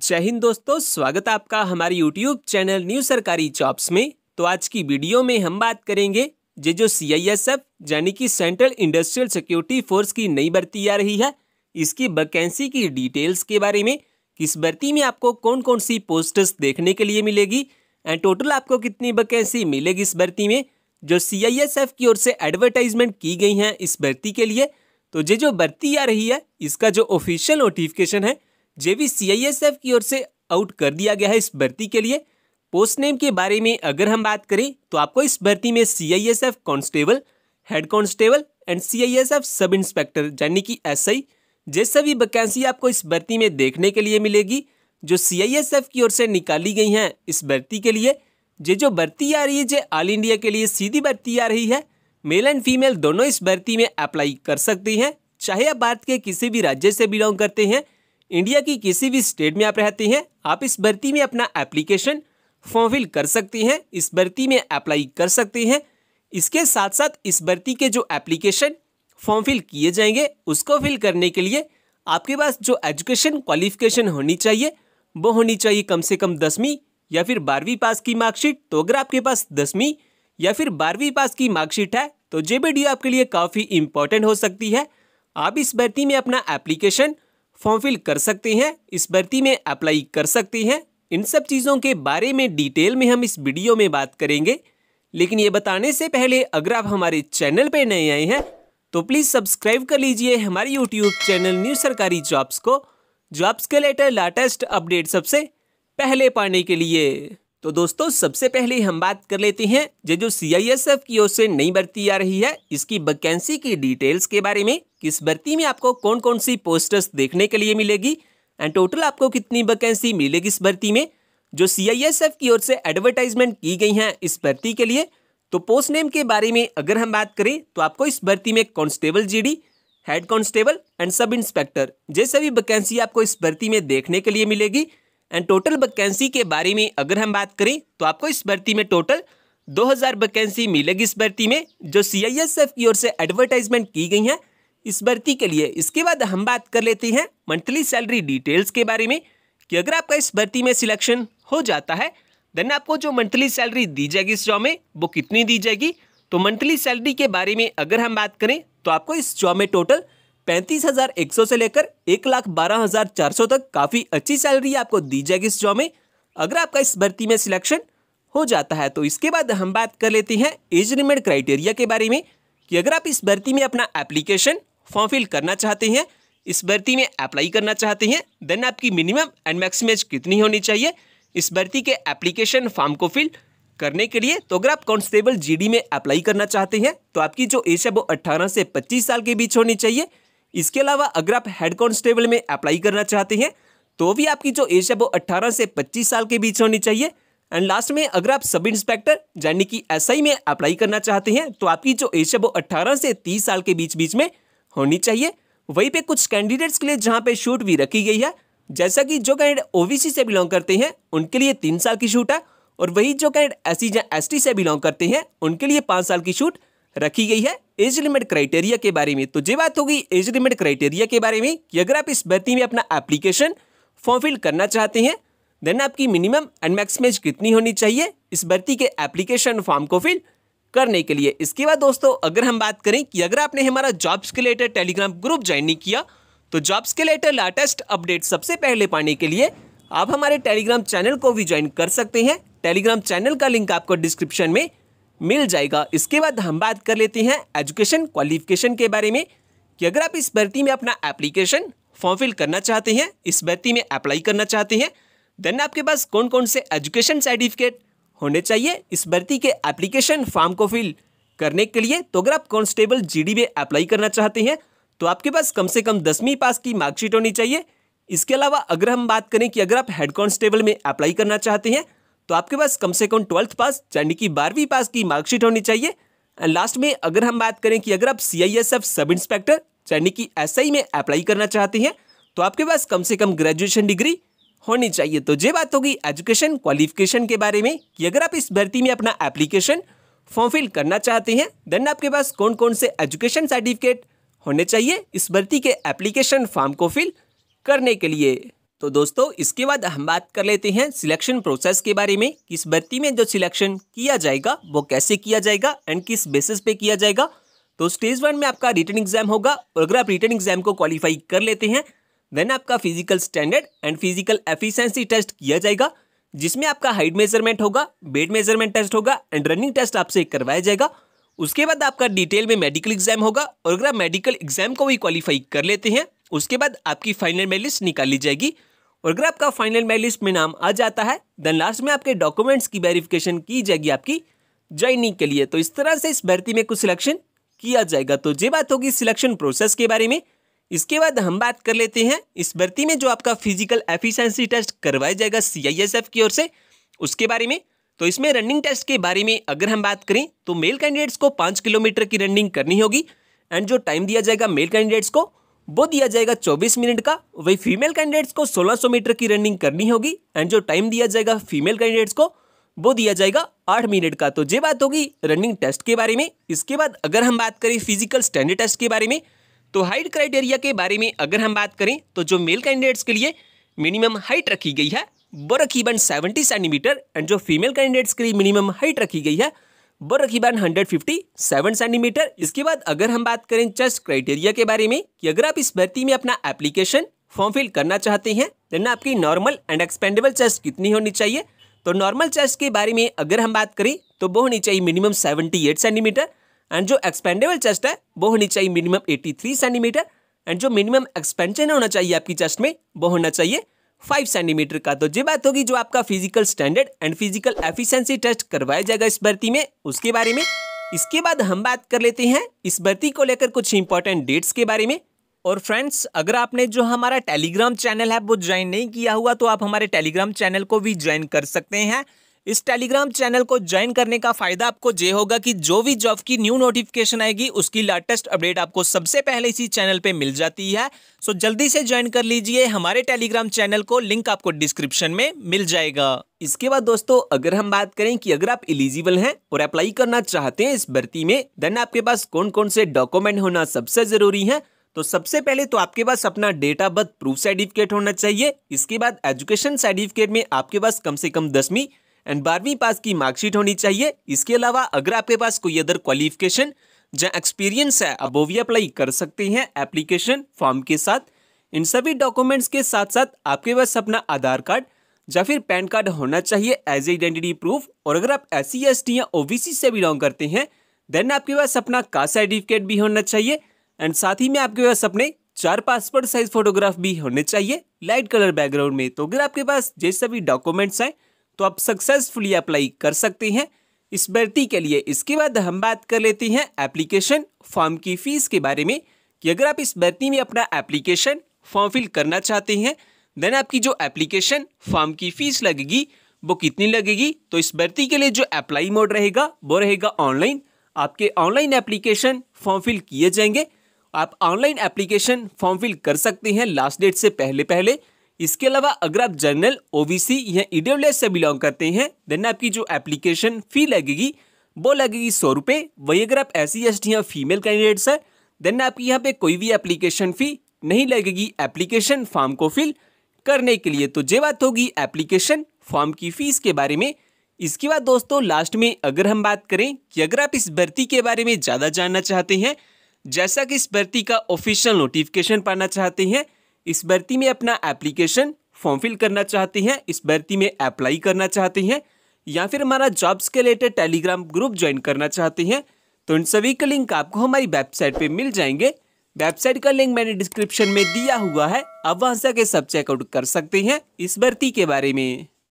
जय हिंद दोस्तों स्वागत है आपका हमारे YouTube चैनल न्यू सरकारी जॉब्स में तो आज की वीडियो में हम बात करेंगे जे जो सी आई एस एफ यानी कि सेंट्रल इंडस्ट्रियल सिक्योरिटी फोर्स की नई भर्ती आ रही है इसकी वैकेंसी की डिटेल्स के बारे में किस भर्ती में आपको कौन कौन सी पोस्टर्स देखने के लिए मिलेगी एंड टोटल आपको कितनी वैकेंसी मिलेगी इस भर्ती में जो सी आई एस एफ की ओर से एडवर्टाइजमेंट की गई हैं इस भर्ती के लिए तो ये जो भर्ती आ रही है इसका जो ऑफिशियल नोटिफिकेशन है जेवी सीआईएसएफ की ओर से आउट कर दिया गया है इस भर्ती के लिए पोस्ट नेम के बारे में अगर हम बात करें तो आपको इस भर्ती में CISF constable head constable and CISF sub inspector यानी कि एसआई जे सभी वैकेंसी आपको इस भर्ती में देखने के लिए मिलेगी जो सीआईएसएफ की ओर से निकाली गई हैं इस भर्ती के लिए ये जो भर्ती आ रही है जे ऑल इंडिया के लिए सीधी भर्ती आ रही है मेल एंड फीमेल दोनों इस भर्ती में अप्लाई कर सकती हैं चाहे आप भारत के किसी भी राज्य से बिलोंग करते हैं इंडिया की किसी भी स्टेट में आप रहते हैं आप इस भर्ती में अपना एप्लीकेशन फॉर्म कर सकती हैं इस भर्ती में अप्लाई कर सकती हैं इसके साथ साथ इस भर्ती के जो एप्लीकेशन फॉर्म फिल किए जाएंगे उसको फिल करने के लिए आपके पास जो एजुकेशन क्वालिफिकेशन होनी चाहिए वो होनी चाहिए कम से कम दसवीं या फिर बारहवीं पास की मार्कशीट तो अगर आपके पास दसवीं या फिर बारहवीं पास की मार्कशीट है तो जे आपके लिए काफ़ी इम्पोर्टेंट हो सकती है आप इस भर्ती में अपना एप्लीकेशन फॉर्म फिल कर सकते हैं इस भर्ती में अप्लाई कर सकते हैं इन सब चीज़ों के बारे में डिटेल में हम इस वीडियो में बात करेंगे लेकिन ये बताने से पहले अगर आप हमारे चैनल पर नए आए हैं तो प्लीज़ सब्सक्राइब कर लीजिए हमारे यूट्यूब चैनल न्यू सरकारी जॉब्स को जॉब्स के लेटर लेटेस्ट अपडेट सबसे पहले पाने के लिए तो दोस्तों सबसे पहले हम बात कर लेते हैं जो जो सी की ओर से नई भर्ती आ रही है इसकी वैकेंसी की डिटेल्स के बारे में किस भर्ती में आपको कौन कौन सी पोस्टर्स देखने के लिए मिलेगी एंड टोटल आपको कितनी वैकेंसी मिलेगी इस भर्ती में जो सी की ओर से एडवर्टाइजमेंट की गई हैं इस भर्ती के लिए तो पोस्ट नेम के बारे में अगर हम बात करें तो आपको इस भर्ती में कॉन्स्टेबल जी head constable and sub inspector जैसे भी वैकेंसी आपको इस भर्ती में देखने के लिए मिलेगी एंड टोटल वैकेंसी के बारे में अगर हम बात करें तो आपको इस भर्ती में टोटल 2000 वैकेंसी मिलेगी इस भर्ती में जो सी की ओर से एडवर्टाइजमेंट की गई है इस भर्ती के लिए इसके बाद हम बात कर लेते हैं मंथली सैलरी डिटेल्स के बारे में कि अगर आपका इस भर्ती में सिलेक्शन हो जाता है देन आपको जो मंथली सैलरी दी जाएगी इस जॉब में वो कितनी दी जाएगी तो मंथली सैलरी के बारे में अगर हम बात करें तो आपको इस जॉब में टोटल पैंतीस हजार एक सौ से लेकर एक लाख बारह हजार चार सौ तक काफ़ी अच्छी सैलरी आपको दी जाएगी इस जॉब में अगर आपका इस भर्ती में सिलेक्शन हो जाता है तो इसके बाद हम बात कर लेते हैं एज लिमिट क्राइटेरिया के बारे में कि अगर आप इस भर्ती में अपना एप्लीकेशन फॉर्म फिल करना चाहते हैं इस भर्ती में अप्लाई करना चाहते हैं देन आपकी मिनिमम एंड मैक्सिम एज कितनी होनी चाहिए इस भर्ती के एप्लीकेशन फॉर्म को फिल करने के लिए तो अगर आप कॉन्स्टेबल जीडी में अप्लाई करना चाहते हैं तो आपकी जो एज है वो 18 से 25 साल के बीच होनी चाहिए इसके अलावा अगर आप हेड कॉन्स्टेबल में अप्लाई करना चाहते हैं तो भी आपकी जो एज है वो अट्ठारह से पच्चीस साल के बीच होनी चाहिए एंड लास्ट में अगर आप सब इंस्पेक्टर यानी कि एस में अप्लाई करना चाहते हैं तो आपकी जो एज है वो अट्ठारह से तीस साल के बीच बीच में होनी चाहिए वहीं पे कुछ कैंडिडेट्स के लिए जहाँ पे शूट भी रखी गई है जैसा कि जो कैंडिडेट ओबीसी से बिलोंग करते हैं उनके लिए तीन साल की शूट है और वही जो कैंडिडेट एस सी एस से बिलोंग करते हैं उनके लिए पाँच साल की शूट रखी गई है एज लिमिट क्राइटेरिया के बारे में तो ये बात होगी एज लिमिट क्राइटेरिया के बारे में कि अगर आप इस भर्ती में अपना एप्लीकेशन फॉर्म फिल करना चाहते हैं देन आपकी मिनिमम एंड मैक्सिम एज कितनी होनी चाहिए इस भर्ती के एप्लीकेशन फॉर्म को फिल करने के लिए इसके बाद दोस्तों अगर हम बात करें कि अगर आपने हमारा जॉब्स के लेटर टेलीग्राम ग्रुप ज्वाइन नहीं किया तो जॉब्स के लेटर लाटेस्ट अपडेट सबसे पहले पाने के लिए आप हमारे टेलीग्राम चैनल को भी ज्वाइन कर सकते हैं टेलीग्राम चैनल का लिंक आपको डिस्क्रिप्शन में मिल जाएगा इसके बाद हम बात कर लेते हैं एजुकेशन क्वालिफिकेशन के बारे में कि अगर आप इस भर्ती में अपना एप्लीकेशन फॉर्म फिल करना चाहते हैं इस भर्ती में अप्लाई करना चाहते हैं देन आपके पास कौन कौन से एजुकेशन सर्टिफिकेट होने चाहिए इस भर्ती के एप्लीकेशन फॉर्म को फिल करने के लिए तो अगर आप कॉन्स्टेबल जी में अप्लाई करना चाहते हैं तो आपके पास कम से कम दसवीं पास की मार्कशीट होनी चाहिए इसके अलावा अगर हम बात करें कि अगर आप हेड कॉन्स्टेबल में अप्लाई करना चाहते हैं तो आपके पास कम से कम ट्वेल्थ पास यानी कि बारहवीं पास की मार्कशीट होनी चाहिए एंड लास्ट में अगर हम बात करें कि अगर आप C I S F sub inspector यानी कि एस आई में अप्लाई करना चाहते हैं तो आपके पास कम से कम ग्रेजुएशन डिग्री होनी चाहिए तो ये बात होगी एजुकेशन क्वालिफिकेशन के बारे में कि अगर आप इस भर्ती में अपना एप्लीकेशन फॉर्म फिल करना चाहते हैं देन आपके पास कौन कौन से एजुकेशन सर्टिफिकेट होने चाहिए इस भर्ती के एप्लीकेशन फॉर्म को फिल करने के लिए तो दोस्तों इसके बाद हम बात कर लेते हैं सिलेक्शन प्रोसेस के बारे में किस भर्ती में जो सिलेक्शन किया जाएगा वो कैसे किया जाएगा एंड किस बेसिस पे किया जाएगा तो स्टेज वन में आपका रिटर्न एग्जाम होगा और अगर आप रिटर्न एग्जाम को क्वालिफाई कर लेते हैं देन आपका physical standard and physical efficiency test किया जाएगा जिसमें आपका हाइट मेजरमेंट होगा बेड मेजरमेंट टेस्ट होगा एंड रनिंग टेस्ट आपसे करवाया जाएगा उसके बाद आपका डिटेल में मेडिकल एग्जाम होगा और अगर आप मेडिकल एग्जाम को भी क्वालिफाई कर लेते हैं उसके बाद आपकी फाइनल मेरिट निकाली जाएगी और अगर आपका फाइनल मेल लिस्ट में नाम आ जाता है देन लास्ट में आपके डॉक्यूमेंट्स की वेरिफिकेशन की जाएगी आपकी ज्वाइनिंग के लिए तो इस तरह से इस भर्ती में कुछ सिलेक्शन किया जाएगा तो ये बात होगी सिलेक्शन प्रोसेस के बारे में इसके बाद हम बात कर लेते हैं इस भर्ती में जो आपका फिजिकल एफिशिएंसी टेस्ट करवाया जाएगा सीआईएसएफ की ओर से उसके बारे में तो इसमें रनिंग टेस्ट के बारे में अगर हम बात करें तो मेल कैंडिडेट्स को पाँच किलोमीटर की रनिंग करनी होगी एंड जो टाइम दिया जाएगा मेल कैंडिडेट्स को वो दिया जाएगा 24 मिनट का वही फीमेल कैंडिडेट्स को 1600 मीटर की रनिंग करनी होगी एंड जो टाइम दिया जाएगा फीमेल कैंडिडेट्स को वो दिया जाएगा आठ मिनट का तो ये बात होगी रनिंग टेस्ट के बारे में इसके बाद अगर हम बात करें फिजिकल स्टैंडर्ड टेस्ट के बारे में तो हाइट क्राइटेरिया के बारे में अगर हम बात करें तो जो मेल कैंडिडेट्स के लिए मिनिमम हाइट रखी गई है वो रखी सेवेंटी सेंटीमीटर एंड जो फीमेल कैंडिडेट्स के लिए मिनिमम हाइट रखी गई है वो रखी बार हंड्रेड फिफ्टी सेवन सेंटीमीटर इसके बाद अगर हम बात करें जस्ट क्राइटेरिया के बारे में कि अगर आप इस भर्ती में अपना एप्लीकेशन फॉर्म फिल करना चाहते हैं देन आपकी नॉर्मल एंड एक्सपेंडेबल चेस्ट कितनी होनी चाहिए तो नॉर्मल चेस्ट के बारे में अगर हम बात करें तो वो होनी चाहिए minimum seventy eight centimeter and जो एक्सपेंडेबल चेस्ट है वो होनी चाहिए minimum eighty three centimeter and जो मिनिमम एक्सपेंशन होना चाहिए आपकी चेस्ट में वो होना चाहिए फाइव सेंटीमीटर का तो जो बात होगी जो आपका physical standard and physical efficiency test करवाया जाएगा इस भर्ती में उसके बारे में इसके बाद हम बात कर लेते हैं इस भर्ती को लेकर कुछ इंपॉर्टेंट डेट्स के बारे में और फ्रेंड्स अगर आपने जो हमारा टेलीग्राम चैनल है वो ज्वाइन नहीं किया हुआ तो आप हमारे टेलीग्राम चैनल को भी ज्वाइन कर सकते हैं इस टेलीग्राम चैनल को ज्वाइन करने का फायदा आपको ये होगा कि जो भी जॉब की न्यू नोटिफिकेशन आएगी उसकी लेटेस्ट अपडेट आपको सबसे पहले इसी चैनल पे मिल जाती है सो जल्दी से ज्वाइन कर लीजिए हमारे टेलीग्राम चैनल को लिंक आपको डिस्क्रिप्शन में मिल जाएगा इसके बाद दोस्तों अगर हम बात करें कि अगर आप इलिजिबल हैं और अप्लाई करना चाहते हैं इस भर्ती में देन आपके पास कौन कौन से डॉक्यूमेंट होना सबसे जरूरी है तो सबसे पहले तो आपके पास अपना date of birth proof certificate होना चाहिए इसके बाद एजुकेशन सर्टिफिकेट में आपके पास कम से कम दसवीं एंड बारहवीं पास की मार्कशीट होनी चाहिए इसके अलावा अगर आपके पास कोई अदर क्वालिफिकेशन जहाँ एक्सपीरियंस है अब वो भी अप्लाई कर सकते हैं एप्लीकेशन फॉर्म के साथ इन सभी डॉक्यूमेंट्स के साथ साथ आपके पास अपना आधार कार्ड या फिर पैन कार्ड होना चाहिए एज आइडेंटिटी प्रूफ और अगर आप एस सी एस टी या ओ बी सी से बिलोंग करते हैं देन आपके पास अपना कास्ट सर्टिफिकेट भी होना चाहिए एंड साथ ही में आपके पास अपने चार पासपोर्ट साइज फोटोग्राफ भी होने चाहिए लाइट कलर बैकग्राउंड में तो अगर आपके पास जैसे सभी डॉक्यूमेंट्स हैं तो आप सक्सेसफुली अप्लाई कर सकते हैं इस भर्ती के लिए इसके बाद हम बात कर लेते हैं एप्लीकेशन फॉर्म की फ़ीस के बारे में कि अगर आप इस भर्ती में अपना एप्लीकेशन फॉर्म फिल करना चाहते हैं देन आपकी जो एप्लीकेशन फॉर्म की फ़ीस लगेगी वो कितनी लगेगी तो इस भर्ती के लिए जो अप्लाई मोड रहेगा वो रहेगा ऑनलाइन आपके ऑनलाइन एप्लीकेशन फॉर्म फिल किए जाएंगे आप ऑनलाइन एप्लीकेशन फॉर्म फिल कर सकते हैं लास्ट डेट से पहले पहले इसके अलावा अगर आप जनरल ओबीसी या ईडब्ल्यूएस e से बिलोंग करते हैं देन आपकी जो एप्लीकेशन फ़ी लगेगी वो लगेगी सौ रुपये वही अगर आप एस सी एस टी या फीमेल कैंडिडेट्स हैं देन आपकी यहाँ पे कोई भी एप्लीकेशन फ़ी नहीं लगेगी एप्लीकेशन फॉर्म को फिल करने के लिए तो ये बात होगी एप्लीकेशन फॉर्म की फ़ीस के बारे में इसके बाद दोस्तों लास्ट में अगर हम बात करें कि अगर आप इस भर्ती के बारे में ज़्यादा जानना चाहते हैं जैसा कि इस भर्ती का ऑफिशियल नोटिफिकेशन पाना चाहते हैं इस भर्ती में अपना एप्लीकेशन फॉर्म फिल करना चाहते हैं इस भर्ती में अप्लाई करना चाहते हैं या फिर हमारा जॉब्स के रिलेटेड टेलीग्राम ग्रुप ज्वाइन करना चाहते हैं तो इन सभी का लिंक आपको हमारी वेबसाइट पे मिल जाएंगे वेबसाइट का लिंक मैंने डिस्क्रिप्शन में दिया हुआ है अब वहां से सब चेकआउट कर सकते हैं इस भर्ती के बारे में